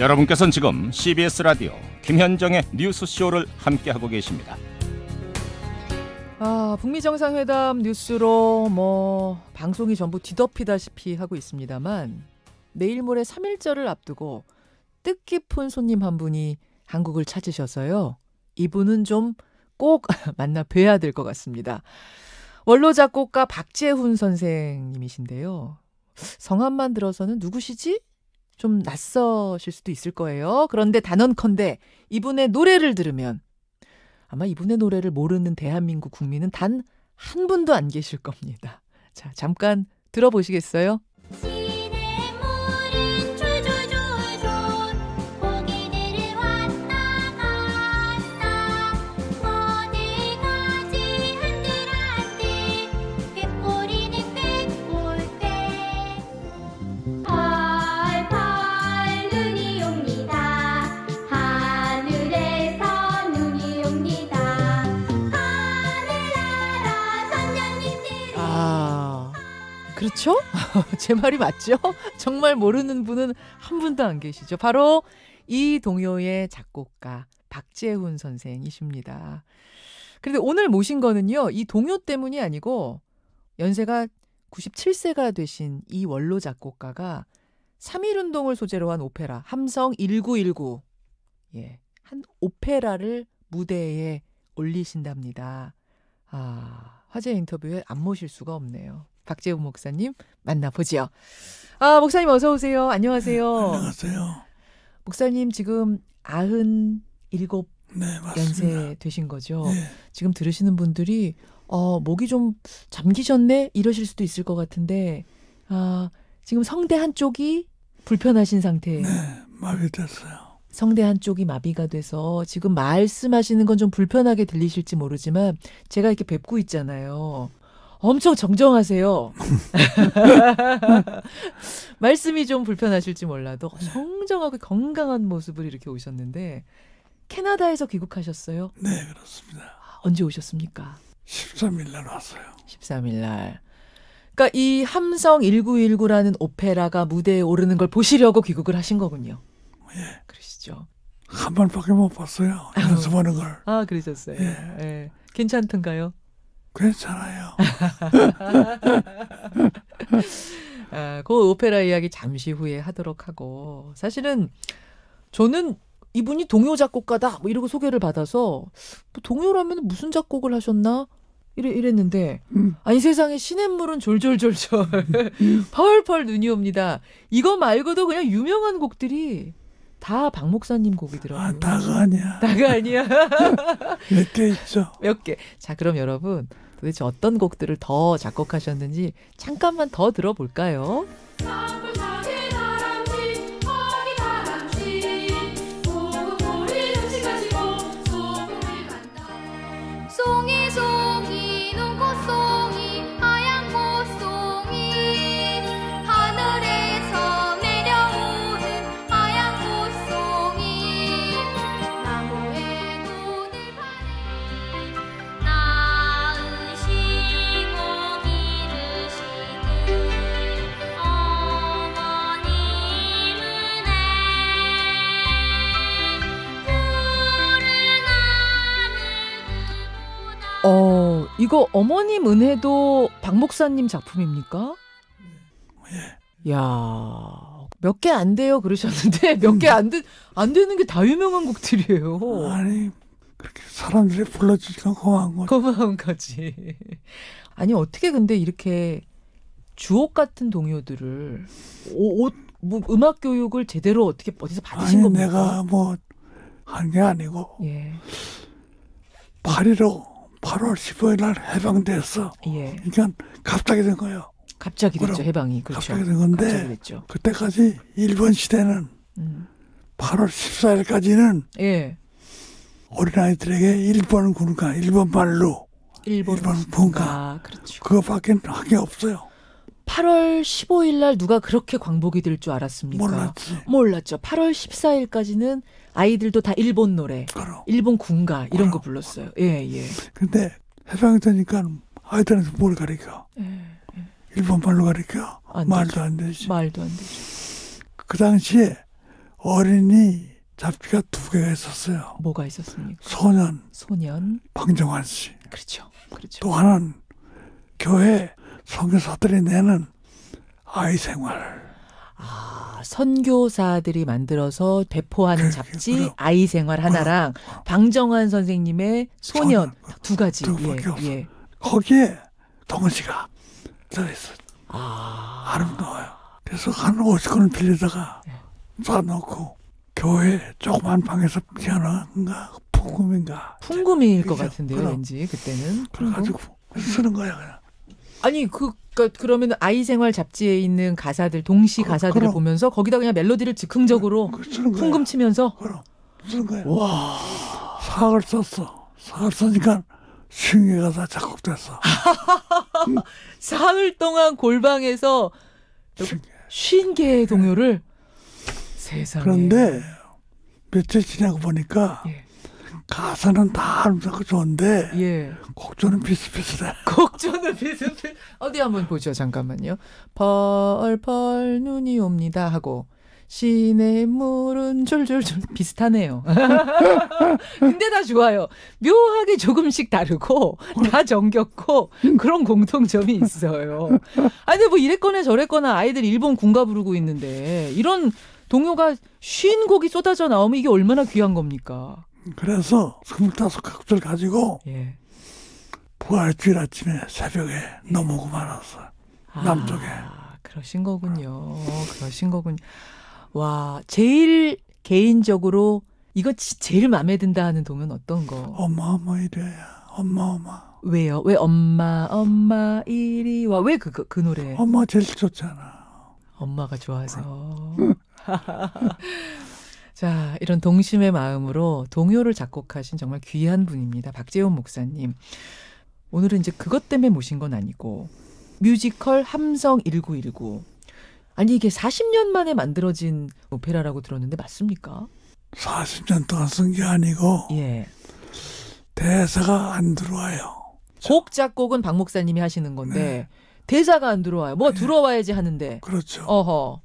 여러분께서는 지금 CBS 라디오 김현정의 뉴스쇼를 함께하고 계십니다. 아, 북미 정상회담 뉴스로 뭐 방송이 전부 뒤덮이다시피 하고 있습니다만 내일 모레 3일절을 앞두고 뜻깊은 손님 한 분이 한국을 찾으셔서요. 이분은 좀 꼭 만나 뵈야 될 것 같습니다. 원로 작곡가 박재훈 선생님이신데요. 성함만 들어서는 누구시지? 좀 낯서실 수도 있을 거예요. 그런데 단언컨대 이분의 노래를 들으면 아마 이분의 노래를 모르는 대한민국 국민은 단 한 분도 안 계실 겁니다. 자, 잠깐 들어보시겠어요? 그렇죠? 제 말이 맞죠? 정말 모르는 분은 한 분도 안 계시죠. 바로 이 동요의 작곡가 박재훈 선생이십니다. 그런데 오늘 모신 거는요. 이 동요 때문이 아니고 연세가 97세가 되신 이 원로 작곡가가 3.1운동을 소재로 한 오페라 함성 1919 예, 한 오페라를 무대에 올리신답니다. 아, 화제 인터뷰에 안 모실 수가 없네요. 박재훈 목사님 만나보지요. 아, 목사님 어서 오세요. 안녕하세요. 네, 안녕하세요. 목사님 지금 아흔 일곱 네, 연세 되신 거죠. 네. 지금 들으시는 분들이 어, 목이 좀 잠기셨네 이러실 수도 있을 것 같은데 아, 지금 성대 한쪽이 불편하신 상태 네, 마비됐어요. 성대 한쪽이 마비가 돼서 지금 말씀하시는 건 좀 불편하게 들리실지 모르지만 제가 이렇게 뵙고 있잖아요. 엄청 정정하세요. 말씀이 좀 불편하실지 몰라도 정정하고 건강한 모습을 이렇게 오셨는데 캐나다에서 귀국하셨어요? 네, 그렇습니다. 아, 언제 오셨습니까? 13일 날 왔어요. 13일 날. 그러니까 이 함성 1919라는 오페라가 무대에 오르는 걸 보시려고 귀국을 하신 거군요. 예. 그러시죠. 한 번밖에 못 봤어요. 연습하는 걸. 아, 그러셨어요. 예. 예. 괜찮던가요? 괜찮아요. 아, 그 오페라 이야기 잠시 후에 하도록 하고 사실은 저는 이분이 동요 작곡가다 뭐 이러고 소개를 받아서 뭐 동요라면 무슨 작곡을 하셨나 이래, 이랬는데 음. 아니 세상에 시냇물은 졸졸졸졸 음. 펄펄 눈이 옵니다 이거 말고도 그냥 유명한 곡들이 다박 목사님 곡이 들어가요. 아, 다가 아니야. 다가 아니야. 몇 개 있죠. 몇 개. 자, 그럼 여러분 도대체 어떤 곡들을 더 작곡하셨는지 잠깐만 더 들어볼까요? 아, 이거 어머님 은혜도 박 목사님 작품입니까? 예. 야. 몇 개 안 돼요 그러셨는데 몇 개 안 되, 되는 게 다 유명한 곡들이에요. 아니 그렇게 사람들이 불러주니까 고마운 거지. 고마운 거지. 아니 어떻게 근데 이렇게 주옥 같은 동요들을 옷뭐 음악 교육을 제대로 어떻게 어디서 받으신 아니, 겁니까? 내가 뭐 한 게 아니고 예. 파리로 8월 15일 날 해방됐어. 예. 그러니까 갑자기 된 거예요. 갑자기 됐죠 해방이 그렇죠. 갑자기 된 건데 갑자기 그때까지 일본 시대는 음. 8월 14일까지는 예. 어린아이들에게 일본 군가 일본 말로 일본, 일본 분가 그렇죠. 그거밖에 한게 없어요. 8월 15일 날 누가 그렇게 광복이 될 줄 알았습니까? 몰랐지. 몰랐죠. 8월 14일까지는 아이들도 다 일본 노래, 그럼. 일본 군가 이런 그럼. 거 불렀어요. 예, 예. 근데 해방되니까 아이들한테 뭘 가르쳐? 예, 예. 일본 말로 가르쳐? 안 말도 되죠. 안 되지. 말도 안 되지. 그 당시에 어린이 잡지가 두 개가 있었어요. 뭐가 있었습니까? 소년. 소년. 방정환 씨. 그렇죠. 그렇죠. 또 하나는 교회 선교사들이 내는 아이 생활. 아, 선교사들이 만들어서 배포하는 그, 잡지 그래, 아이 생활 하나랑 그래. 어, 어. 방정환 선생님의 소년 전, 어, 두 가지. 예, 예. 거기에 동원씨가 들어있어. 아. 아름다워요. 그래서 한 50권을 빌리다가 사놓고 예. 교회 조그만 방에서 피아노가 풍금인가 풍금일 것 같은데요 그럼. 왠지 그때는 그래가지고 쓰는 거야 그냥 아니 그 그러니까 그러면 아이 생활 잡지에 있는 가사들 동시 그, 가사들을 그럼. 보면서 거기다 그냥 멜로디를 즉흥적으로 그, 풍금 치면서 와 사학을 썼어. 사학 쓰니까 싱의 가사 작곡됐어. 사흘 동안 골방에서 쉰 개의 동요를 네. 세상에. 그런데 며칠 지나고 보니까 예. 가사는 다 아름답고 좋은데 예. 곡조는 비슷비슷해. 곡조는 비슷비슷. 어디 한번 보죠. 잠깐만요. 펄펄 눈이 옵니다 하고 시냇물은 졸졸줄 비슷하네요. 근데 다 좋아요. 묘하게 조금씩 다르고 다 정겹고 그런 공통점이 있어요. 아니뭐 이랬거나 저랬거나 아이들 일본 군가 부르고 있는데 이런 동요가 쉰 곡이 쏟아져 나오면 이게 얼마나 귀한 겁니까? 그래서 스물다섯 각도를 가지고 예. 부활주일 아침에 새벽에 예. 넘어오고 말았어요. 아, 남쪽에. 그러신 거군요. 그러신 거군요. 와, 제일 개인적으로 이거 제일 마음에 든다 하는 동은 어떤 거? 엄마 엄마 이래야. 엄마 엄마. 왜요? 왜 엄마 엄마 이리 와? 왜그 그, 그 노래? 엄마 제일 좋잖아. 엄마가 좋아서. 자, 이런 동심의 마음으로 동요를 작곡하신 정말 귀한 분입니다. 박재훈 목사님. 오늘은 이제 그것 때문에 모신 건 아니고 뮤지컬 함성 1919. 아니 이게 40년 만에 만들어진 오페라라고 들었는데 맞습니까? 40년 동안 쓴 게 아니고 예. 대사가 안 들어와요. 곡 작곡은 박 목사님이 하시는 건데 네. 대사가 안 들어와요. 뭐가 네. 들어와야지 하는데. 그렇죠. 어허.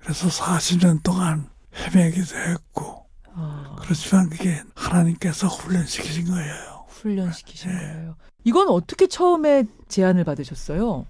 그래서 40년 동안 헤매기도 했고 아. 그렇지만 그게 하나님께서 훈련시키신 거예요. 훈련시키신 네. 거예요. 이건 어떻게 처음에 제안을 받으셨어요?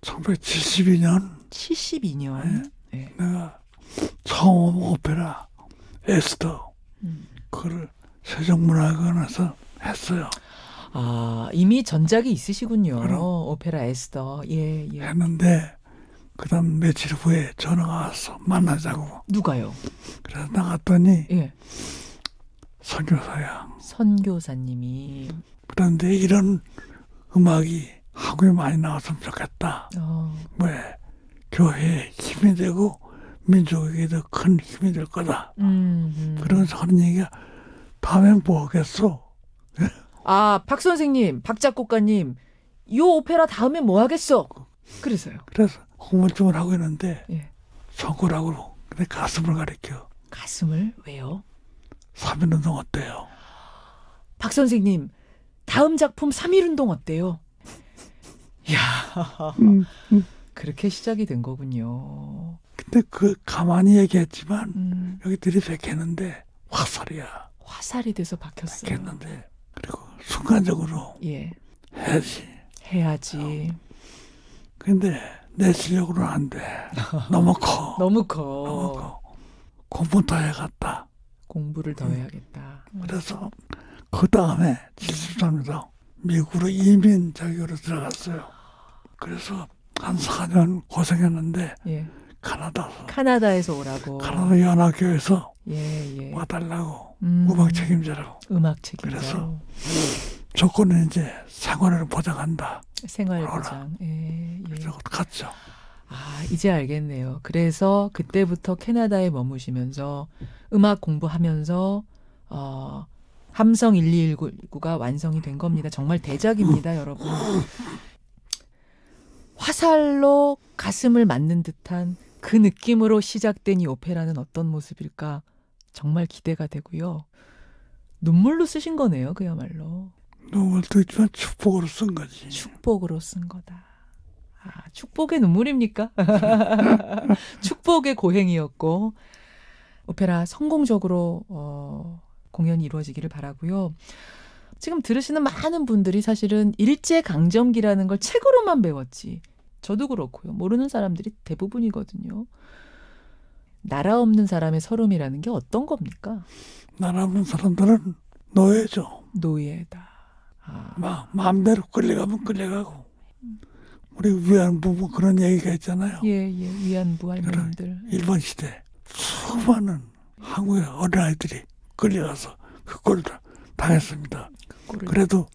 1972년. 72년. 네. 내가 처음 오페라 에스더 음. 그를 세종문화회관에서 했어요. 아 이미 전작이 있으시군요. 오페라 에스더. 예, 예. 했는데 그다음 며칠 후에 전화가 와서 만나자고. 누가요? 그래서 나갔더니 예. 선교사야. 선교사님이. 그런데 이런 음악이 한국에 많이 나왔으면 좋겠다. 어. 왜 교회에 힘이 되고 민족에게도 큰 힘이 될 거다. 그러면서 하는 얘기가 다음 뭐하겠어? 아, 박 선생님, 박 작곡가님, 이 오페라 다음에 뭐 하겠어? 그래서요. 그래서 홍문증을 하고 있는데 예. 전골하고 근데 가슴을 가리켜. 가슴을 왜요? 3일 운동 어때요? 박 선생님 다음 작품 3일 운동 어때요? 야 음, 음. 그렇게 시작이 된 거군요. 근데 그 가만히 얘기했지만 음. 여기 들이백했는데 화살이야. 화살이 돼서 박혔어요. 박혔는데 그리고 순간적으로 예. 해야지. 해야지. 어. 근데 내 실력으로는 안 돼. 너무 커. 너무 커. 너무 커. 공부 더 해갔다. 공부를 더 해야겠다. 그래서 그 다음에 73년도 미국으로 이민 자격으로 들어갔어요. 그래서 한 4년 고생했는데 예. 카나다 카나다에서 오라고 카나다 연합교에서 예, 예. 와달라고 음. 음악 책임자라고 음악 책임자 그래서 조건은 이제 생활을 보장한다. 생활 보장. 예, 예. 그것 같죠. 아, 이제 알겠네요. 그래서 그때부터 캐나다에 머무시면서 음악 공부하면서 어 함성 1219가 완성이 된 겁니다. 정말 대작입니다, 여러분. 화살로 가슴을 맞는 듯한 그 느낌으로 시작된 이 오페라는 어떤 모습일까 정말 기대가 되고요. 눈물로 쓰신 거네요, 그야말로. 눈물도 지만 축복으로 쓴 거지. 축복으로 쓴 거다. 아, 축복의 눈물입니까? 축복의 고행이었고 오페라 성공적으로 어, 공연이 이루어지기를 바라고요. 지금 들으시는 많은 분들이 사실은 일제 강점기라는 걸 책으로만 배웠지. 저도 그렇고요. 모르는 사람들이 대부분이거든요. 나라 없는 사람의 서름이라는 게 어떤 겁니까? 나라 없는 사람들은 노예죠. 노예다. 마, 마음대로 끌려가면 끌려가고 우리 위안부 그런 얘기가 있잖아요. 예, 예, 위안부 할머니들. 예. 일본 시대 수많은 한국의 어린아이들이 끌려가서 그 꼴을 당했습니다. 그 그래도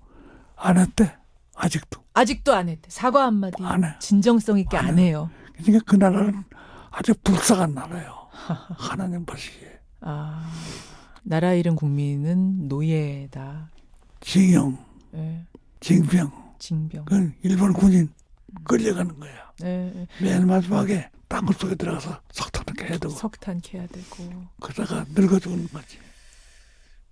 안 했대. 아직도. 아직도 안 했대. 사과 한마디. 안 해. 진정성 있게 안, 안 해요. 그러니까 그 나라는 아주 불쌍한 나라예요. 하나님 보시기에. 아, 나라 잃은 국민은 노예다. 징용. 예. 징병. 징병. 그 일본 군인 음. 끌려가는 거야. 네. 맨 마지막에 땅굴 속에 들어가서 석탄 캐야 되고. 석탄 캐야 되고. 그러다가 늙어 죽는 거지.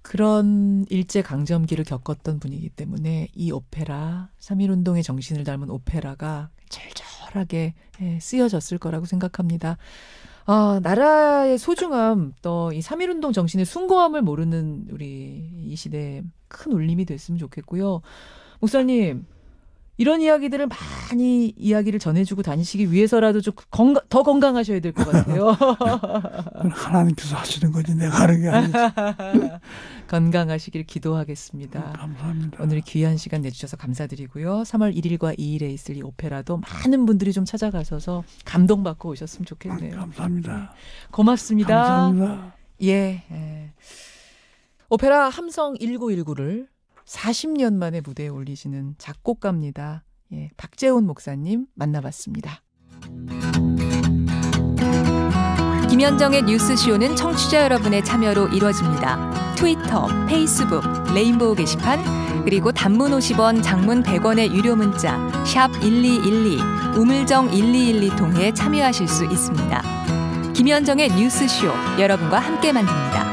그런 일제 강점기를 겪었던 분이기 때문에 이 오페라 삼일 운동의 정신을 닮은 오페라가 절절하게 쓰여졌을 거라고 생각합니다. 아, 나라의 소중함 또이 삼일운동 정신의 순고함을 모르는 우리 이 시대에 큰 울림이 됐으면 좋겠고요. 목사님, 이런 이야기들을 많이 이야기를 전해주고 다니시기 위해서라도 좀 건강, 더 건강하셔야 될 것 같아요. 하나님께서 하시는 거지 내가 하는 게 아니지. 건강하시길 기도하겠습니다. 음, 감사합니다. 오늘 귀한 시간 내주셔서 감사드리고요. 3월 1일과 2일에 있을 이 오페라도 많은 분들이 좀 찾아가셔서 감동받고 오셨으면 좋겠네요. 아, 감사합니다. 네. 고맙습니다. 감사합니다. 예. 예. 오페라 함성 1919를 40년 만에 무대에 올리시는 작곡가입니다. 예, 박재훈 목사님 만나봤습니다. 김현정의 뉴스쇼는 청취자 여러분의 참여로 이루어집니다. 트위터, 페이스북, 레인보우 게시판, 그리고 단문 50원, 장문 100원의 유료 문자 샵 1212, 우물정 1212 통해 참여하실 수 있습니다. 김현정의 뉴스쇼 여러분과 함께 만듭니다.